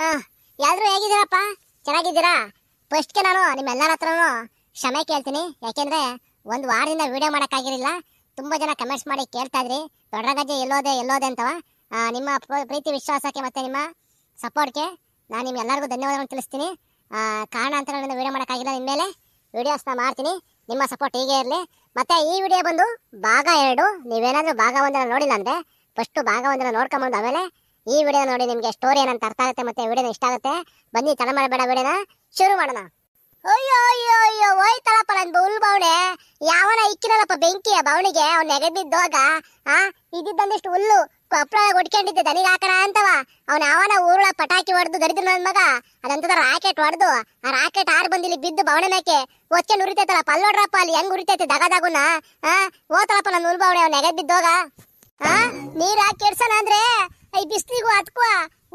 ಹಾಂ ಎಲ್ಲರೂ ಹೇಗಿದ್ದೀರಪ್ಪ ಚೆನ್ನಾಗಿದ್ದೀರಾ ಫಸ್ಟ್ಗೆ ನಾನು ನಿಮ್ಮೆಲ್ಲರ ಹತ್ರನೂ ಕ್ಷಮೆ ಕೇಳ್ತೀನಿ ಯಾಕೆಂದರೆ ಒಂದು ವಾರದಿಂದ ವಿಡಿಯೋ ಮಾಡೋಕ್ಕಾಗಿರಲಿಲ್ಲ ತುಂಬ ಜನ ಕಮೆಂಟ್ಸ್ ಮಾಡಿ ಕೇಳ್ತಾ ಇದ್ರಿ ದೊಡ್ಡಗಜ್ಜೆ ಎಲ್ಲೋದೆ ಎಲ್ಲೋದೆ ಅಂತವ ನಿಮ್ಮ ಪ್ರೀತಿ ವಿಶ್ವಾಸಕ್ಕೆ ಮತ್ತು ನಿಮ್ಮ ಸಪೋರ್ಟ್ಗೆ ನಾನು ನಿಮ್ಮೆಲ್ಲರಿಗೂ ಧನ್ಯವಾದಗಳನ್ನು ತಿಳಿಸ್ತೀನಿ ಕಾರಣ ಕಾರಣಾಂತರ ನನ್ನ ವಿಡಿಯೋ ಮಾಡೋಕ್ಕಾಗಿಲ್ಲ ಮೇಲೆ ವಿಡಿಯೋಸ್ನ ಮಾಡ್ತೀನಿ ನಿಮ್ಮ ಸಪೋರ್ಟ್ ಹೀಗೆ ಇರಲಿ ಮತ್ತು ಈ ವಿಡಿಯೋ ಬಂದು ಭಾಗ ಎರಡು ನೀವೇನಾದರೂ ಭಾಗ ಒಂದನ್ನು ನೋಡಿಲ್ಲ ಅಂದರೆ ಫಸ್ಟು ಭಾಗ ಒಂದನ್ನು ನೋಡ್ಕೊಂಬಂದು ಆಮೇಲೆ ಈ ವಿಡಿಯೋ ನೋಡಿ ನಿಮಗೆ ಸ್ಟೋರಿ ಏನಂತ ಅರ್ಥ ಆಗುತ್ತೆ ಮತ್ತೆ ವಿಡಿಯೋ ಇಷ್ಟ ಆಗುತ್ತೆ ಬನ್ನಿ ತಡ ಮಾಡಬೇಡ ವಿಡಿಯೋನ ಶುರು ಮಾಡೋಣ ಅಯ್ಯೋ ಅಯ್ಯೋ ಅಯ್ಯೋ ಓಯ್ ತಲಪ್ಪ ನನ್ನ ಉಲ್ ಬಾವಣೆ ಯಾವನ ಇಕ್ಕಿನಲ್ಲಪ್ಪ ಬೆಂಕಿಯ ಅವನು ನೆಗೆದಿದ್ದ ನೆಗೆದಿದ್ದೋಗ ಆ ಇದ್ದಿದ್ದಂದಿಷ್ಟು ಹುಲ್ಲು ಕೊಪ್ಪಳ ಹೊಡ್ಕೊಂಡಿದ್ದೆ ದನಿಗೆ ಹಾಕಣ ಅಂತವ ಅವನ ಅವನ ಊರುಳ ಪಟಾಕಿ ಹೊಡೆದು ದರಿದ್ರು ನನ್ನ ಮಗ ಅದಂತದ ರಾಕೆಟ್ ಹೊಡೆದು ಆ ರಾಕೆಟ್ ಆರು ಬಂದಿಲ್ಲಿ ಬಿದ್ದು ಬವಣೆ ಮೇಕೆ ಒಚ್ಚನ್ ಉರಿತೈತಲ್ಲ ಪಲ್ಲೋಡ್ರಪ್ಪ ಅಲ್ಲಿ ಹೆಂಗ್ ಉರಿತೈತೆ ದಗದಾಗುನ ಆ ಓತಲಪ್ಪ ನನ್ನ ಹುಲ್ ಬಾವಣೆ ಅವ್ನ ನೆಗೆದ್ ಆ ನೀರ್ ಹಾಕಿ ಅಂದ್ರೆ ಈ ಬಿಸ್ಲಿಗೂ ಅದಕ್ಕೂ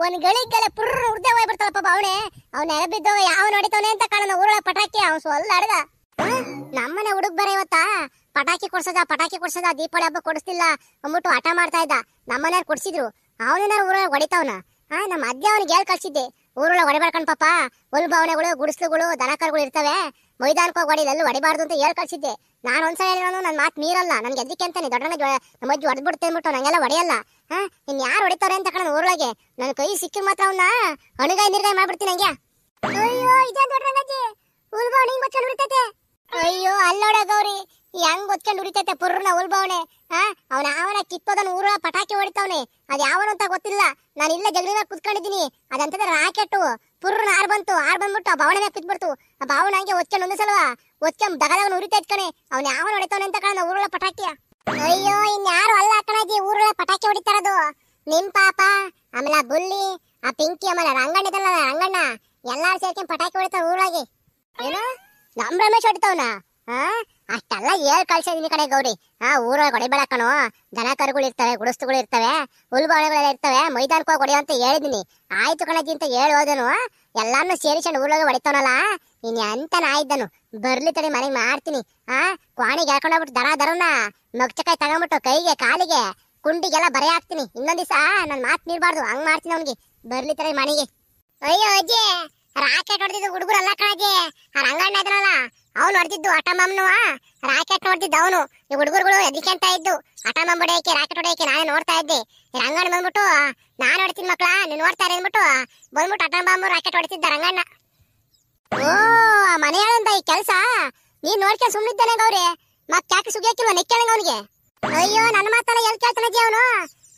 ಒಂದ್ ಗಳಿಗೆಲ್ಲ ಪುರ್ರ ಉರ್ದೆ ಹೋಗಿ ಬಿಡ್ತಾಳ ಅವ್ನ ಎಳೆ ಯಾವ ನೋಡಿತವನೇ ಅಂತ ಕಾಣೋಣ ಊರೊಳ ಪಟಾಕಿ ಅವ್ನು ಸೊಲ್ಲ ಅಡ್ದ ನಮ್ಮನೆ ಹುಡುಗ ಬರ ಇವತ್ತ ಪಟಾಕಿ ಕೊಡ್ಸದ ಪಟಾಕಿ ಕೊಡ್ಸದ ದೀಪಾವಳಿ ಹಬ್ಬ ಕೊಡಿಸ್ತಿಲ್ಲ ಅಂದ್ಬಿಟ್ಟು ಹಠ ಮಾಡ್ತಾ ಇದ್ದ ನಮ್ಮನೆಯವ್ರು ಕೊಡ್ಸಿದ್ರು ಅವನೇನಾರು ಊರೊಳಗೆ ಹೊಡಿತಾವನ ಆ ನಮ್ಮ ಅಜ್ಜ ಅವ್ನಿಗೆ ಹೇಳ್ ಕಳ್ಸಿದ್ದೆ ಊರೊಳಗೆ ಹೊಡಿಬಾರ್ಕಣ್ ಪಾಪ ಒಲ್ಬಾವನೆಗಳು ಗುಡಿಸ್ಲುಗಳು ದನಕರುಗಳು ಇರ್ತವೆ ಮೈದಾನಕ್ಕೆ ಹೋಗಿ ಹೊಡಿಲ್ಲ ಹೊಡಿಬಾರ್ದು ಅಂತ ಹೇಳಿ ಕಳಿಸಿದ್ದೆ ನಾನು ಒಂದ್ಸಲ ಹೇಳಿರೋನು ನನ್ನ ಮಾತು ಮೀರಲ್ಲ ನನಗೆ ಎದಕ್ಕೆ ಅಂತಾನೆ ದೊಡ್ಡಣ್ಣ ನಮ್ಮ ಅಜ್ಜಿ ಹೊಡೆದ್ಬಿಡ್ತು ಅಂದ್ಬಿಟ್ಟು ನಂಗೆಲ್ಲ ಹೊಡೆಯಲ್ಲ ಹಾ ಇನ್ನು ಯಾರು ಹೊಡಿತಾರೆ ಅಂತ ಕಣ ಊರೊಳಗೆ ನನ್ನ ಕೈ ಸಿಕ್ಕಿ ಮಾತ್ರ ಅವನ್ನ ಅಣಗಾಯಿ ನಿರ್ಗಾಯಿ ಮಾಡ್ಬಿಡ್ತೀನಿ ನಂಗೆ ಅಯ್ಯೋ ಇದೇ ದೊಡ್ಡಣ್ಣಜ್ಜಿ ಉಲ್ಬಾವಣೆ ಹಿಂಗೆ ಗೊತ್ಕೊಂಡು ಉರಿತೈತೆ ಅಯ್ಯೋ ಅಲ್ಲೋಡ ಗೌರಿ ಹೆಂಗ್ ಗೊತ್ಕೊಂಡು ಉರಿತೈತೆ ಪುರ್ರನ ಉಲ್ಬಾವಣೆ ಹಾ ಅವನ ಅವನ ಕಿತ್ತೋದನ್ ಊರ ಪಟಾಕಿ ಹೊಡಿತಾವನೆ ಅದು ಯಾವನು ಅಂತ ಗೊತ್ತಿಲ್ಲ ನಾನು ಇಲ್ಲ ಜಗಲಿನ ಕುತ್ಕೊಂಡಿದ್ದೀನಿ ಅದಂತಂದ್ರೆ ರಾಕೆಟ್ ಪುರ್ನ ಆರ್ ಬಂತು ಆರ್ ಬಂದ್ಬಿಟ್ಟು ಆ ಭಾವನೆ ಮೇಲೆ ಕಿತ್ಬಿಡ್ತು ಆ ಭಾವನ ಹಂಗೆ ಒತ್ಕೊಂಡು ಒಂದು ಸಲವ ಒತ್ಕೊಂಡ್ ದಗದವನು ಉರಿತಾ ಇತ್ಕಣೆ ಅವ್ನು ಯಾವ ಹೊಡಿತಾನೆ ಅಂತ ಕಣ ಊರೊಳ ಪಟಾಕಿಯ ಅಯ್ಯೋ ಇನ್ಯಾರು ಅಲ್ಲ ಕಣಜಿ ಊರೊಳ ಪಟಾಕಿ ಹೊಡಿತಾರದು ನಿಮ್ ಪಾಪ ಆಮೇಲೆ ಆ ಬುಲ್ಲಿ ಆ ಪಿಂಕಿ ಆಮೇಲೆ ರಂಗಣ್ಣ ಇದಲ್ಲ ರಂಗಣ್ಣ ಎಲ್ಲಾರು ಸೇರ್ಕೊಂಡು ಪಟಾಕಿ ಹೊಡಿತಾರ ಊರೊಳಗೆ ಏನು ನಮ್ ರಮೇಶ್ ಹೊಡಿತಾವನ ಹಾ ಅಷ್ಟೆಲ್ಲ ಏರ್ ಕಳ್ಸಿದೀನಿ ಕಡೆ ಗೌರಿ ಆ ಊರೊಳಗೆ ಹೊಡಿಬೇಡ ಕಣೋ ದನ ಕರುಗಳು ಇರ್ತವೆ ಗುಡಿಸ್ತುಗಳು ಇರ್ತವೆ ಹುಲ್ಬಾಳೆಗಳೆಲ್ಲ ಇರ್ತವೆ ಮೈದಾನಕ್ಕೆ ಹೋಗಿ ಹೊಡೆಯೋ ಅಂತ ಹೇಳಿದಿನಿ ಆಯ್ತು ಕಣಜಿ ಅಂತ ಹೇಳೋದನು ಎಲ್ಲಾನು ಸೇರಿಸ್ಕೊಂಡು ಊರೊಳಗೆ ಹೊಡಿತಾವನಲ್ಲ ಇನ್ ಎಂತ ನಾಯಿದ್ದನು ಬರ್ಲಿ ತಡಿ ಮನೆಗೆ ಮಾಡ್ತೀನಿ ಆ ಕ್ವಾಣಿಗೆ ಹೋಗ್ಬಿಟ್ಟು ದರ ದರನ ಮಗ್ಚಕಾಯಿ ತಗೊಂಬಿಟ್ಟು ಕೈಗೆ ಕಾಲಿಗೆ ಕುಂಡಿಗೆಲ್ಲ ಬರೆ ಹಾಕ್ತೀನಿ ಇನ್ನೊಂದ್ ದಿವಸ ನನ್ನ ಮಾತು ನೀಡಬಾರ್ದು ಹಂಗ್ ಮಾಡ್ತೀನಿ ಅವ್ನಿಗೆ ಬರ್ಲಿ ತಡಿ ಮನೆಗೆ ಅಯ್ಯೋ ಅಜ್ಜಿ ರಾಕೆಟ್ ಹೊಡೆದಿದ್ದು ಹುಡುಗರು ಅಲ್ಲ ಕಣಜ್ಜಿ ಆ ರಂಗಣ್ಣ ಇದ್ರಲ್ಲ ಅವ್ನು ಹೊಡೆದಿದ್ದು ಆಟ ಆ ರಾಕೆಟ್ ನೋಡ್ತಿದ್ದು ಅವನು ಈ ಹುಡುಗರುಗಳು ಎದಕ್ಕೆ ಅಂತ ಇದ್ದು ಆಟ ಮಾಮ್ ಹೊಡೆಯಕ್ಕೆ ರಾಕೆಟ್ ಹೊಡೆಯಕ್ಕೆ ನಾನೇ ನೋಡ್ತಾ ಇದ್ದೆ ರಂಗಣ್ಣ ಬಂದ್ಬಿಟ್ಟು ನಾನು ಹೊಡ್ತೀನಿ ಮಕ್ಕಳ ನೀನು ನೋಡ್ತಾರೆ ಅಂದ್ಬಿಟ್ಟು ಬಂದ್ಬಿಟ್ಟು ಆಟ ಮಾಮ್ ರಾಕೆಟ್ ಹೊಡೆತಿದ್ದ ರಂಗಣ್ಣ ಓ ಮನೆಯಾಳಂತ ಈ ಕೆಲಸ ನೀನ್ ನೋಡ್ಕೊಂಡು ಸುಮ್ಮನಿದ್ದಾನೆ ಗೌರಿ ಮತ್ ಯಾಕೆ ಸುಗಿಯಕ್ಕಿಲ್ವ ನೆಕ್ಕೇಳಂಗ ಅವನಿಗೆ ಅಯ್ಯೋ ನನ್ನ ಮಾತಲ್ಲ ಎಲ್ಲಿ ಅವನು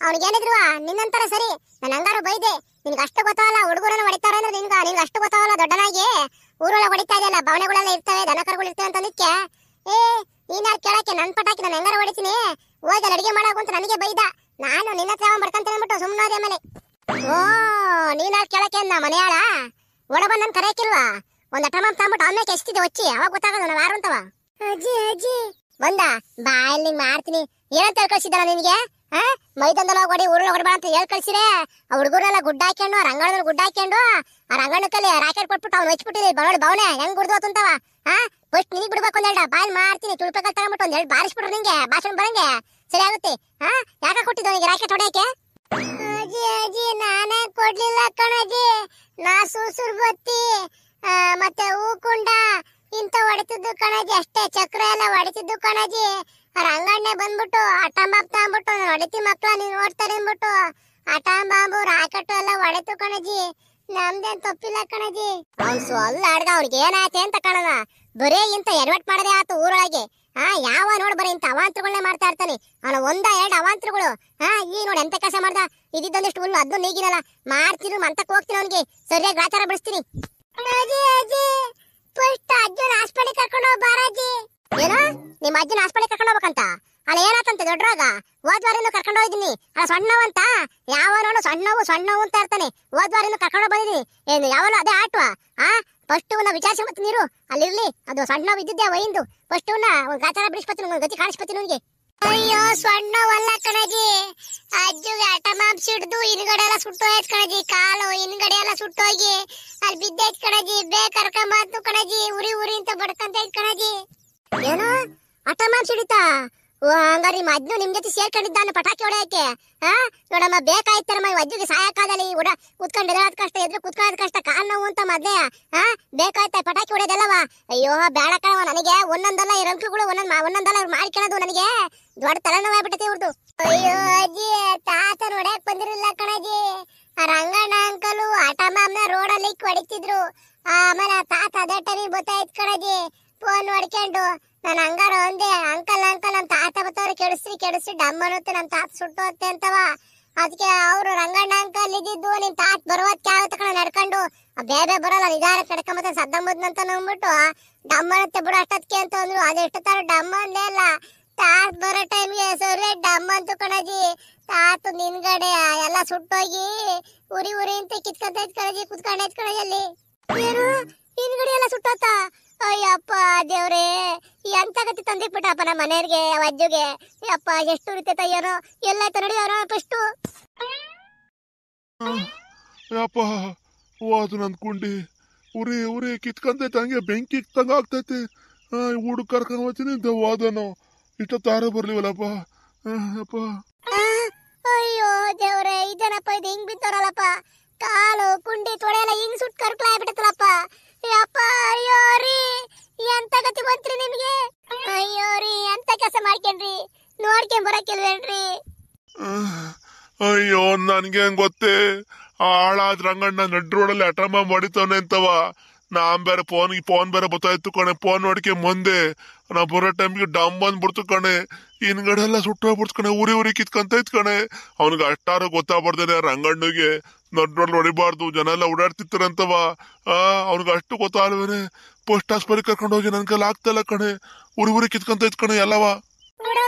ಅವ್ನಿಗೆ ಏನಿದ್ರು ನಿನ್ನಂತರ ಸರಿ ನನ್ನ ಹಂಗಾರು ಬೈದೆ ನಿನ್ಗೆ ಅಷ್ಟು ಗೊತ್ತಲ್ಲ ಹುಡುಗರು ಬಯಕಿಲ್ವಾ ಒಂದ್ ಅಟಮ ತಂಬಿಟ್ಟು ಆಮೇಲೆ ಎಷ್ಟಿದೆ ಒಚ್ಚಿ ಅವಾಗ ಗೊತ್ತಾಗಲ್ಲ ನಾವು ಯಾರು ಅಂತವ ಅಜ್ಜಿ ಅಜ್ಜಿ ಬಂದ ಬಾಯಲ್ಲಿ ಮಾಡ್ತೀನಿ ಏನಂತ ಹೇಳ್ಕಳ್ಸಿದ್ದಾನ ನಿನಗೆ ಮೈದಂದಲ್ಲಿ ಹೋಗಿ ಊರಲ್ಲಿ ಹೊಡಬೇಡ ಅಂತ ಹೇಳಿ ಆ ಹುಡುಗರೆಲ್ಲ ಗುಡ್ಡ ಹಾಕೊಂಡು ಆ ರಂಗಣದಲ್ಲಿ ಗುಡ್ಡ ಹಾಕೊಂಡು ಆ ರಂಗಣಕ್ಕಲ್ಲಿ ರಾಕೆಟ್ ಕೊಟ್ಬಿಟ್ಟು ಅವ್ನು ಹಚ್ಬಿಟ್ಟಿದ್ದೆ ಬರೋಳು ಬವನೆ ಹೆಂಗ್ ಗುಡ್ದು ಅಂತವ ಹಾ ಫಸ್ಟ್ ನಿನಗೆ ಬಿಡ್ಬೇಕು ಒಂದೆರಡು ಬಾಯ್ ಮಾರ್ತೀನಿ ತುಳಿಪಕ್ಕಲ್ಲಿ ತಗೊಂಬಿಟ್ಟು ಒಂದೆರಡು ಬಾರಿಸ್ಬಿಟ್ರು ನಿಂಗೆ ಭಾಷಣ ಬರಂಗೆ ಸರಿ ಆಗುತ್ತೆ ಹಾ ಯಾಕೆ ಕೊಟ್ಟಿದ್ದು ನಿನಗೆ ರಾಕೆಟ್ ಹೊಡೆಯಕ್ಕೆ ಅಜ್ಜಿ ಅಜ್ಜಿ ನಾನೇ ಕೊಡ್ಲಿಲ್ಲ ಕಣಜ್ಜಿ ನಾ ಸೂಸುರ್ ಬತ್ತಿ ಮತ್ತೆ ಹೂಕುಂಡ ಇಂತ ಹೊಡಿತಿದ್ದು ಕಣಜ್ಜಿ ಅಷ್ಟೇ ಚಕ್ರ ಎಲ್ಲ ಹೊಡಿತಿದ್ದು ಕಣಜ್ಜಿ ರಂಗಣ್ಣೆ ಬಂದ್ಬಿಟ್ಟು ಅಟಂಬಾಬ್ ತಗೊಂಡ್ಬಿಟ್ಟು ಹೊಡಿತಿ ಮಕ್ಕಳ ನೀನ್ ಓಡ್ತಾರೆ ಅಂದ್ಬಿಟ್ಟು ಅಟಂಬಾಂಬು ರಾಕೆಟ್ ಎಲ್ಲ ಹೊಡೆತು ಕಣಜ್ಜಿ ನಮ್ದೇನ್ ತಪ್ಪಿಲ್ಲ ಕಣಜ್ಜಿ ಅವ್ನ್ ಸೊಲ್ಲ ಅಡ್ಗ ಅವ್ರಿಗೆ ಏನಾಯ್ತು ಅಂತ ಕಣದ ಬರೀ ಇಂತ ಎಡವಟ್ ಮಾಡದೆ ಆತು ಊರೊಳಗೆ ಹಾ ಯಾವ ನೋಡ್ ಬರೀ ಇಂತ ಅವಾಂತರಗಳನ್ನ ಮಾಡ್ತಾ ಇರ್ತಾನೆ ಅವನ ಒಂದ ಎರಡ್ ಅವಾಂತರಗಳು ಹಾ ಈ ನೋಡಿ ಎಂತ ಕೆಲಸ ಮಾಡ್ದ ಇದಿದ್ದೊಂದಿಷ್ಟು ಹುಲ್ಲು ಅದನ್ನು ನೀಗಿರಲ್ಲ ಮಾಡ್ತಿರು ಮಂತಕ್ ಹೋಗ್ತೀನಿ ಅವನಿಗೆ ಸರಿಯಾಗಿ ಆಚಾರ ಬಿಡಿಸ್ತೀನಿ ಫಸ್ಟ್ ಅಜ್ಜನ ಕರ್ಕೊಂಡು ಹೋಗ್ ಬಾರಾಜಿ ಏನೋ ನಿಮ್ಮ ಅಜ್ಜನ ಹಾಸ್ಪಿಟಲ್ ಕರ್ಕೊಂಡು ಹೋಗ್ಬೇಕಂತ ಅಲ್ಲ ಏನಾತಂತೆ ದೊಡ್ಡ ಹೋದ್ ವಾರಿಂದ ಕರ್ಕೊಂಡು ಹೋಗಿದ್ದೀನಿ ಅಲ್ಲ ಸಣ್ಣವಂತ ಯಾವ ನೋಡು ಸಣ್ಣವು ಸಣ್ಣವು ಅಂತ ಇರ್ತಾನೆ ಹೋದ್ ಕರ್ಕೊಂಡು ಬಂದಿದ್ದೀನಿ ಏನು ಯಾವಲ್ಲ ಅದೇ ಆಟ್ವಾ ಆ ಫಸ್ಟ್ ಒಂದು ವಿಚಾರಿಸಿ ಮತ್ತೆ ನೀರು ಅಲ್ಲಿರ್ಲಿ ಅದು ಸಣ್ಣ ವಿದ್ಯುತ್ ವೈಂದು ಫಸ್ಟ್ ಒಂದು ಒಂದು ಗಾಚಾರ ಬಿಡಿಸ್ಪತ್ತೀನಿ ಒಂದು ಗತಿ ಕಾಣಿಸ್ಪತಿ ನನಗೆ ಅಯ್ಯೋ ಸಣ್ಣ ಒಲ್ಲ ಕಣಜಿ ಅಜ್ಜು ಆಟ ಮಾಂಸ ಹಿಡಿದು ಹಿಂದ್ಗಡೆ ಎಲ್ಲ ಸುಟ್ಟೋಯ್ತು ಕಣಜಿ ಕಾಲು ಹಿಂದ್ಗಡೆ ಎಲ್ಲ ಹೋಗಿ ಅಲ್ಲಿ ಬಿದ್ದೈತ್ ಕಣಜಿ ಬೇ ಕರ್ಕೊಂಬಂತು ಕಣಜಿ ಉರಿ ಉರಿ ಅಂತ ಬಡ್ಕಂತೈತ್ ಕಣಜಿ ಏನು ಆಟ ಮಾಂಸ ಓ ಹಂಗಾರಿ ನಿಮ್ಮ ಅಜ್ಜು ನಿಮ್ ಜೊತೆ ಸೇರ್ಕೊಂಡಿದ್ದಾನೆ ಪಟಾಕಿ ಹೊಡೆಯಕ್ಕೆ ಹಾ ನೋಡಮ್ಮ ಬೇಕಾಯ್ತಾರಮ್ಮ ಅಜ್ಜಿಗೆ ಸಹಾಯ ಕೂಡ ಕುತ್ಕೊಂಡ್ ಕಷ್ಟ ಎದ್ರು ಕುತ್ಕೊಳ್ಳೋದ್ ಕಷ್ಟ ಕಾಲ್ ನೋವು ಅಂತ ಮೊದ್ಲೇ ಹಾ ಬೇಕಾಯ್ತ ಪಟಾಕಿ ಹೊಡೆದಲ್ಲವ ಅಯ್ಯೋ ಬೇಡ ಕಣವ ನನಗೆ ಒಂದೊಂದಲ್ಲ ಈ ರಂಕುಗಳು ಒಂದೊಂದ್ ಒಂದೊಂದಲ್ಲ ಅವ್ರು ಮಾಡ್ಕೊಳೋದು ನನಗೆ ದೊಡ್ಡ ತಲೆನೋವು ಆಗ್ಬಿಟ್ಟೈತಿ ಇವ್ರದು ಅಯ್ಯೋ ಅಜ್ಜಿ ತಾತ ನೋಡಕ್ ಬಂದಿರಲಿಲ್ಲ ಕಣಜಿ ರಂಗಣ್ಣ ಅಂಕಲು ಆಟ ರೋಡ್ ಅಲ್ಲಿ ಹೊಡಿತಿದ್ರು ಆಮೇಲೆ ತಾತ ಅದೇ ಟೈಮ್ ಬರ್ತಾ ಇತ್ತು ಫೋನ್ ಹೊಡ್ಕೊಂಡು ನಾನು ಹಂಗಾರ ಒಂದೇ ಅಂಕಲ್ ಅಂಕಲ್ ನಮ್ಮ ತಾತ ಬತ್ತವ್ರು ಕೆಡಿಸ್ರಿ ಕೆಡಿಸ್ರಿ ಡಮ್ಮನತ್ತೆ ನಮ್ಮ ತಾತ ಸುಟ್ಟು ಅಂತವಾ ಅಂತವ ಅದಕ್ಕೆ ಅವರು ರಂಗಣ್ಣ ಅಂಕಲ್ ಇದ್ದಿದ್ದು ನಿನ್ ತಾತ್ ಬರುವತ್ ಕ್ಯಾವ ತಕೊಂಡ ನಡ್ಕೊಂಡು ಬೇರೆ ಬರಲ್ಲ ನಿಧಾನಕ್ಕೆ ಸದ್ದ ಮುದ್ದಂತ ನಂಬಿಟ್ಟು ಡಮ್ಮನತ್ತೆ ಬಿಡು ಅಷ್ಟೊತ್ತಿಗೆ ಅಂತ ಅಂದ್ರು ಅದು ತರ ಡಮ್ಮ ಅಂದೇ ಅಲ್ಲ ತಾತ್ ಬರೋ ಟೈಮ್ಗೆ ಸರಿ ಡಮ್ಮ ಅಂತ ಕಣಜಿ ತಾತು ನಿನ್ಗಡೆ ಎಲ್ಲ ಸುಟ್ಟೋಗಿ ಉರಿ ಉರಿ ಅಂತ ಕಿತ್ಕೊಂತೈತ್ ಕಣಜಿ ಕುತ್ಕೊಂಡೈತ್ ಅಲ್ಲಿ ಏನು ನಿನ್ಗಡೆ ಎಲ್ಲ ಸುಟ್ಟೋತ ಅಯ್ಯಪ್ಪ ದೇವ್ರೆ ಗೊತ್ತಾಗತ್ತೆ ತಂದೆ ಬಿಟ್ಟಪ್ಪ ನಮ್ಮ ಮನೆಯವ್ರಿಗೆ ಅಜ್ಜಿಗೆ ಅಪ್ಪ ಎಷ್ಟು ರೀತಿ ಏನೋ ಎಲ್ಲ ತರಡಿ ಅವರ ಫಸ್ಟ್ ಅಪ್ಪ ಅದು ಉರಿ ಉರಿ ಕಿತ್ಕಂತೈತೆ ತಂಗೆ ಬೆಂಕಿ ತಂಗ ಆಗ್ತೈತಿ ಹುಡುಗ ಕರ್ಕೊಂಡು ಹೋಗ್ತೀನಿ ವಾದನು ಇಷ್ಟ ತಾರ ಬರ್ಲಿವಲ್ಲಪ್ಪ ಅಪ್ಪ ಅಯ್ಯೋ ದೇವ್ರೆ ಇದೇನಪ್ಪ ಇದು ಹಿಂಗ್ ಬಿತ್ತಾರಲ್ಲಪ್ಪ ಕಾಲು ಕುಂಡಿ ತೊಡೆಲ್ಲ ಹಿಂಗ್ ಸುಟ್ ಕರ್ಕಲಾಗ್ಬಿಟ್ಟತ್ತಲ್ಲಪ್ಪ ಅಯ್ಯೋ ರೀ ಎಂತ ಗತಿ ಬಂತ್ರಿ ನಿಮ್ಗೆ ಅಯ್ಯೋ ರೀ ಎಂತ ಕೆಲಸ ಮಾಡ್ಕೊಂಡ್ರಿ ನೋಡ್ಕೊಂಡ್ ಬರಕಿಲ್ವೇನ್ರಿ ಅಯ್ಯೋ ನನ್ಗೆ ಗೊತ್ತೇ ಹಾಳಾದ್ ರಂಗಣ್ಣ ನಡ್ ರೋಡಲ್ಲಿ ಅಟಮ ಮಾಡಿತವನೆ ಅಂತವ ನಾನ್ ಬೇರೆ ಫೋನ್ ಫೋನ್ ಬೇರೆ ಬತ್ತಾಯ್ತು ಕಣೆ ಫೋನ್ ನೋಡ್ಕೆ ಮುಂದೆ ನಾ ಬರೋ ಟೈಮ್ಗೆ ಡಮ್ ಬಿಡ್ತು ಕಣೆ ಹಿಂದ್ಗಡೆ ಎಲ್ಲ ಬಿಡ್ತು ಕಣೆ ಊರಿ ಊರಿ ಕಿತ್ಕಂತ ಇತ್ತು ಕಣೆ ಅವ್ನಿಗೆ ಅಷ್ಟಾರು ಗೊತ್ತಾಗ್ಬಾರ್ದೇನೆ ರಂಗಣ್ಣಗೆ ನೋಡ್ ಹೊಡಿಬಾರ್ದು ಜನ ಎಲ್ಲ ಓಡಾಡ್ತಿರ್ತಾರಂತವ ಆ ಅವ್ನಿಗೆ ಅಷ್ಟು ಗೊತ್ತಾಗಲ್ವೇನೆ ಪೋಸ್ಟ್ ಆಸ್ಪತ್ರೆ ಕರ್ಕೊಂಡು ಹೋಗಿ ನನ್ ಕೈಲಿ ಆಗ್ತಲ್ಲ ಕಣೆ ಉರಿ ಉರಿ ಕಿತ್ಕೊಂತ ಇತ್ಕಣೆ ಕಣೆ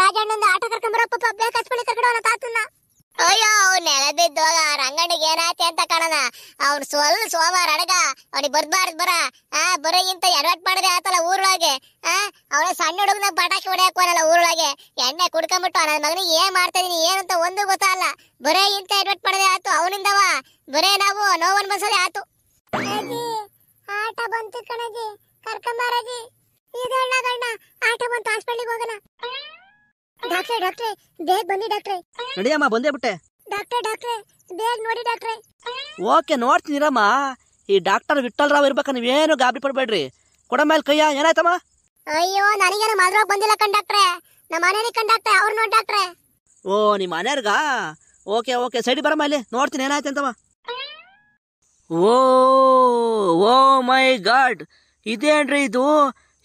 ರಾಜಣ್ಣ ಆಟೋ ಪಾಪ ಅಯ್ಯೋ ಅವ್ನು ನೆಲದಿದ್ದೋಗ ರಂಗಣ್ಣಿಗೆ ಏನಾಯ್ತೆ ಅಂತ ಕಾಣನ ಅವ್ನು ಸ್ವಲ್ಪ ಸೋಮ ಅಡಗ ಅವ್ನಿಗೆ ಬರ್ಬಾರ್ದು ಬರ ಆ ಇಂತ ಎಡವಟ್ ಮಾಡಿದ್ರೆ ಆತಲ್ಲ ಊರೊಳಗೆ ಆ ಅವಳ ಸಣ್ಣ ಹುಡುಗನ ಪಟಾಕಿ ಹೊಡೆಯಕ್ ಊರೊಳಗೆ ಎಣ್ಣೆ ಕುಡ್ಕೊಂಬಿಟ್ಟು ನನ್ನ ಮಗನಿಗೆ ಏನ್ ಮಾಡ್ತಾ ಇದೀನಿ ಏನಂತ ಒಂದು ಗೊತ್ತಲ್ಲ ಬರೇ ಇಂತ ಎಡವಟ್ ಮಾಡಿದ್ರೆ ಆತು ಅವನಿಂದವ ಬರೇ ನಾವು ನೋವನ್ ಬಸದೆ ಆತು ಆಟ ಬಂತು ಕಣಜಿ ಕರ್ಕೊಂಬಾರಜಿ ಇದಣ್ಣ ಗಣ್ಣ ಆಟ ಬಂತು ಹಾಸ್ಪಿಟ್ಲಿಗೆ ಹೋಗೋಣ ಡಾಕ್ಟ್ರೆ ಡಾಕ್ಟ್ರೆ ಬೇಗ ಬನ್ನಿ ಡಾಕ್ಟ್ರೆ ನಡಿಯಮ್ಮ ಬಂದೇ ಬಿಟ್ಟೆ ಡಾಕ್ಟ್ರೆ ಡಾಕ್ಟ್ರೆ ಬೇಗ ನೋಡಿ ಡಾಕ್ಟ್ರೆ ಓಕೆ ನೋಡ್ತೀನಿ ನೋಡ್ತೀನಿರಮ್ಮ ಈ ಡಾಕ್ಟರ್ ವಿಠಲ್ ರಾವ್ ಇರ್ಬೇಕ ನೀವೇನು ಗಾಬರಿ ಪಡಬೇಡ್ರಿ ಕೊಡಮ್ಮ ಕೈಯ ಏನಾಯ್ತಮ್ಮ ಅಯ್ಯೋ ನನಗೇನು ಮಾದ್ರೋಗ ಬಂದಿಲ್ಲ ಕಣ್ ನಮ್ಮ ಮನೇಲಿ ಕಣ್ ಡಾಕ್ಟ್ರೆ ಅವ್ರು ನೋಡಿ ಡಾಕ್ಟ್ರೆ ಓ ನಿಮ್ಮ ಮನೆಯರ್ಗಾ ಓಕೆ ಓಕೆ ಸೈಡ್ ಬರಮ್ಮ ಇಲ್ಲಿ ನೋಡ್ತೀನಿ ಏನಾಯ್ತು ಅಂತಮ್ಮ ಓ ಓ ಮೈ ಗಾಡ್ ಇದೇನ್ರಿ ಇದು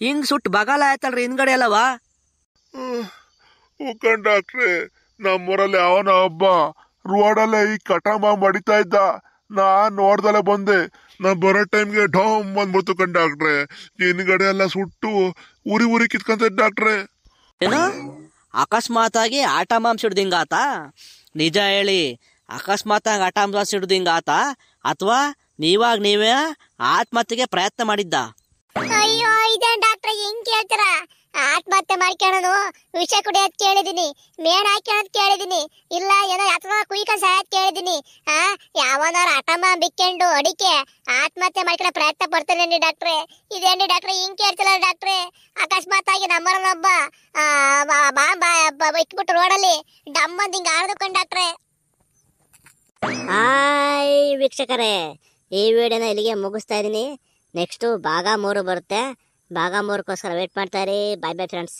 ಹಿಂಗ್ ಸುಟ್ಟು ಬಗಾಲ ಆಯ್ತಲ್ರಿ ಹಿಂದ್ಗಡೆ ಅಲ್ಲವಾ ಮುಖಂಡಾಕ್ರೆ ನಮ್ಮೂರಲ್ಲಿ ಅವನ ಹಬ್ಬ ರೋಡಲ್ಲೇ ಈ ಕಟಾಂಬ ಮಡಿತಾ ಇದ್ದ ನಾ ನೋಡ್ದಲ್ಲೇ ಬಂದೆ ನಾ ಬರೋ ಟೈಮ್ಗೆ ಢೋಮ್ ಬಂದ್ಬಿಡ್ತು ಕಣ್ ಡಾಕ್ಟ್ರೆ ಹಿಂದ್ಗಡೆ ಎಲ್ಲ ಸುಟ್ಟು ಉರಿ ಉರಿ ಕಿತ್ಕೊಂತ ಡಾಕ್ಟ್ರೆ ಏನು ಅಕಸ್ಮಾತ್ ಆಗಿ ಆಟ ಮಾಂಸ ಆತ ನಿಜ ಹೇಳಿ ಅಕಸ್ಮಾತ್ ಆಗಿ ಆಟ ಮಾಂಸ ಆತ ಅಥವಾ ನೀವಾಗ ನೀವೇ ಆತ್ಮಹತ್ಯೆಗೆ ಪ್ರಯತ್ನ ಮಾಡಿದ್ದ ಅಯ್ಯೋ ಇದೆ ಡಾಕ್ಟ್ರೆ ಹೆಂಗ್ ಕೇಳ್ತೀರಾ ಆತ್ಮಹತ್ಯೆ ಮಾಡ್ಕೊಳ್ಳೋನು ವಿಷ ಕುಡಿಯೋದ್ ಕೇಳಿದೀನಿ ಮೇಣ ಹಾಕ್ಯಣದ್ ಕೇಳಿದೀನಿ ಇಲ್ಲ ಏನೋ ಅಥವಾ ಕುಯ್ಕ ಸಾಯದ್ ಕೇಳಿದೀನಿ ಆ ಯಾವನಾರು ಹಠಮ ಬಿಕ್ಕೊಂಡು ಅಡಿಕೆ ಆತ್ಮಹತ್ಯೆ ಮಾಡ್ಕೊಳ್ಳೋ ಪ್ರಯತ್ನ ಪಡ್ತಾರೇನಿ ಡಾಕ್ಟ್ರೆ ಇದೇನಿ ಡಾಕ್ಟ್ರೆ ಹಿಂಗ್ ಕೇಳ್ತಿಲ್ಲ ಡಾಕ್ಟ್ರೆ ಅಕಸ್ಮಾತ್ ಆಗಿ ನಮ್ಮರನೊಬ್ಬ ಬಾಂಬ್ ಇಕ್ಬಿಟ್ಟು ರೋಡಲ್ಲಿ ಡಮ್ಮಂದ್ ಹಿಂಗ್ ಆಡ್ದುಕೊಂಡ್ ಡಾಕ್ಟ್ರೆ ಹಾಯ್ ವೀಕ್ಷಕರೇ ಈ ವಿಡಿಯೋನ ಇಲ್ಲಿಗೆ ಮುಗಿಸ್ತಾ ಇದ್ದೀನಿ ನೆಕ್ಸ್ಟು ಭಾಗ ಮೂರು ಬರುತ್ತೆ బాగా మోరు కోసం వెయిట్ పడతారే బాయ్ బాయ్ ఫ్రెండ్స్